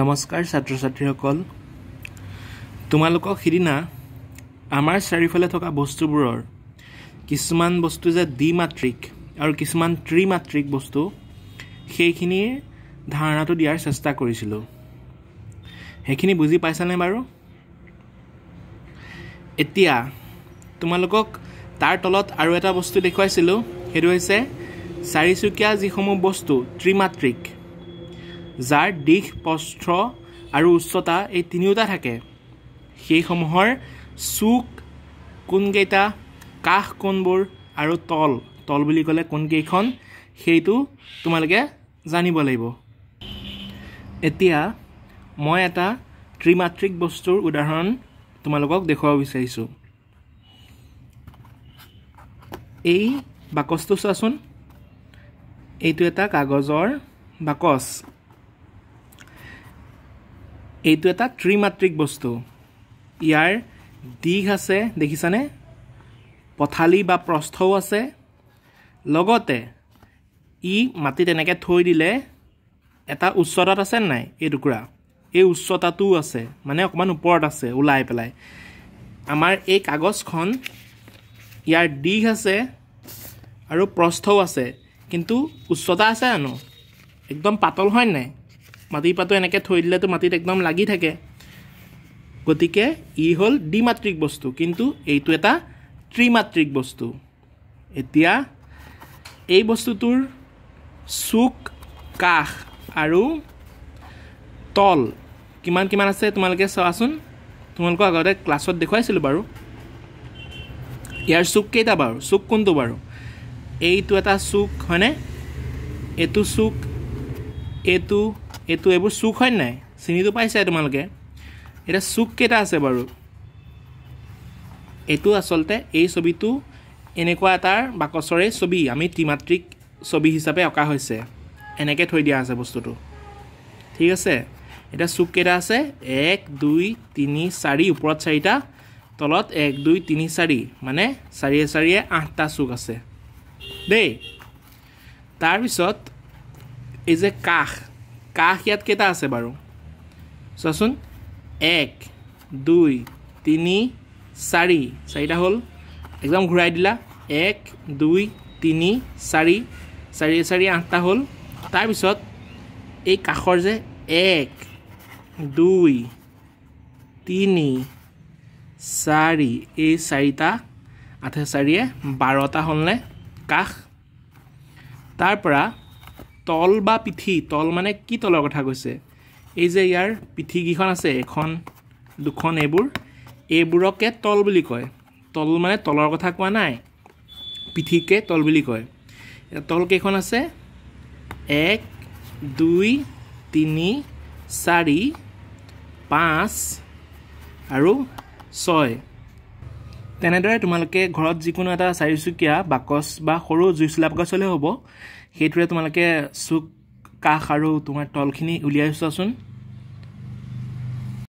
নমস্কাৰ ছাত্ৰ ছাত্ৰীসকল তোমালোকক সিদিনা আমাৰ চাৰিওফালে থকা বস্তুবোৰৰ কিছুমান বস্তু যে দ্বিমাত্ৰিক আৰু কিছুমান ত্ৰিমাত্ৰিক বস্তু সেইখিনিৰ ধাৰণাটো দিয়াৰ চেষ্টা কৰিছিলোঁ সেইখিনি বুজি পাইছানে বাৰু এতিয়া তোমালোকক তাৰ তলত আৰু এটা বস্তু দেখুৱাইছিলোঁ সেইটো হৈছে চাৰিচুকীয়া যিসমূহ বস্তু ত্ৰিমাত্ৰিক যাৰ দিশ পষ্ট্ৰ আৰু উচ্চতা এই তিনিওটা থাকে সেইসমূহৰ চুক কোনকেইটা কাষ কোনবোৰ আৰু তল তল বুলি ক'লে কোনকেইখন সেইটো তোমালোকে জানিব লাগিব এতিয়া মই এটা ত্ৰিমাত্ৰিক বস্তুৰ উদাহৰণ তোমালোকক দেখুৱাব বিচাৰিছোঁ এই বাকচটো চোৱাচোন এইটো এটা কাগজৰ বাকচ এইটো এটা ত্ৰিমাত্ৰিক বস্তু ইয়াৰ দিশ আছে দেখিছানে পথালি বা প্ৰস্থও আছে লগতে ই মাটিত এনেকৈ থৈ দিলে এটা উচ্চতাত আছে নাই এই টুকুৰা এই উচ্চতাটোও আছে মানে অকণমান ওপৰত আছে ওলাই পেলাই আমাৰ এই কাগজখন ইয়াৰ দিশ আছে আৰু প্ৰস্থও আছে কিন্তু উচ্চতা আছে জানো একদম পাতল হয় নাই মাটিৰ মাটিপাতো এনেকৈ থৈ দিলেতো মাটিত একদম লাগি থাকে গতিকে ই হ'ল দ্বিমাত্ৰিক বস্তু কিন্তু এইটো এটা ত্ৰিমাত্ৰিক বস্তু এতিয়া এই বস্তুটোৰ চুক কাষ আৰু তল কিমান কিমান আছে তোমালোকে চোৱাচোন তোমালোকক আগতে ক্লাছত দেখুৱাইছিলোঁ বাৰু ইয়াৰ চুক কেইটা বাৰু চুক কোনটো বাৰু এইটো এটা চুক হয়নে এইটো চুক এইটো এইটো এইবোৰ চুক হয় নাই চিনিটো পাইছাই তোমালোকে এতিয়া চুক কেইটা আছে বাৰু এইটো আচলতে এই ছবিটো এনেকুৱা এটাৰ বাকচৰে ছবি আমি ত্ৰিমাত্ৰিক ছবি হিচাপে অঁকা হৈছে এনেকৈ থৈ দিয়া আছে বস্তুটো ঠিক আছে এতিয়া চুক কেইটা আছে এক দুই তিনি চাৰি ওপৰত চাৰিটা তলত এক দুই তিনি চাৰি মানে চাৰিয়ে চাৰিয়ে আঠটা চুক আছে দেই তাৰপিছত এই যে কাষ কাষ ইয়াত কেইটা আছে বাৰু চোৱাচোন এক দুই তিনি চাৰি চাৰিটা হ'ল একদম ঘূৰাই দিলা এক দুই তিনি চাৰি চাৰি চাৰি আঠটা হ'ল তাৰপিছত এই কাষৰ যে এক দুই তিনি চাৰি এই চাৰিটা আঠে চাৰিয়ে বাৰটা হ'লনে কাষ তাৰ পৰা তল বা পিঠি তল মানে কি তলৰ কথা কৈছে এই যে ইয়াৰ পিঠিকেইখন আছে এখন দুখন এইবোৰ এইবোৰকে তল বুলি কয় তল মানে তলৰ কথা কোৱা নাই পিঠিকে তল বুলি কয় তল কেইখন আছে এক দুই তিনি চাৰি পাঁচ আৰু ছয় তেনেদৰে তোমালোকে ঘৰত যিকোনো এটা চাৰিচুকীয়া বাকচ বা সৰু জুই চোলা বাকচ হ'লেও হ'ব সেইটোৰে তোমালোকে চুক কাষ আৰু তোমাৰ তলখিনি উলিয়াই চোৱাচোন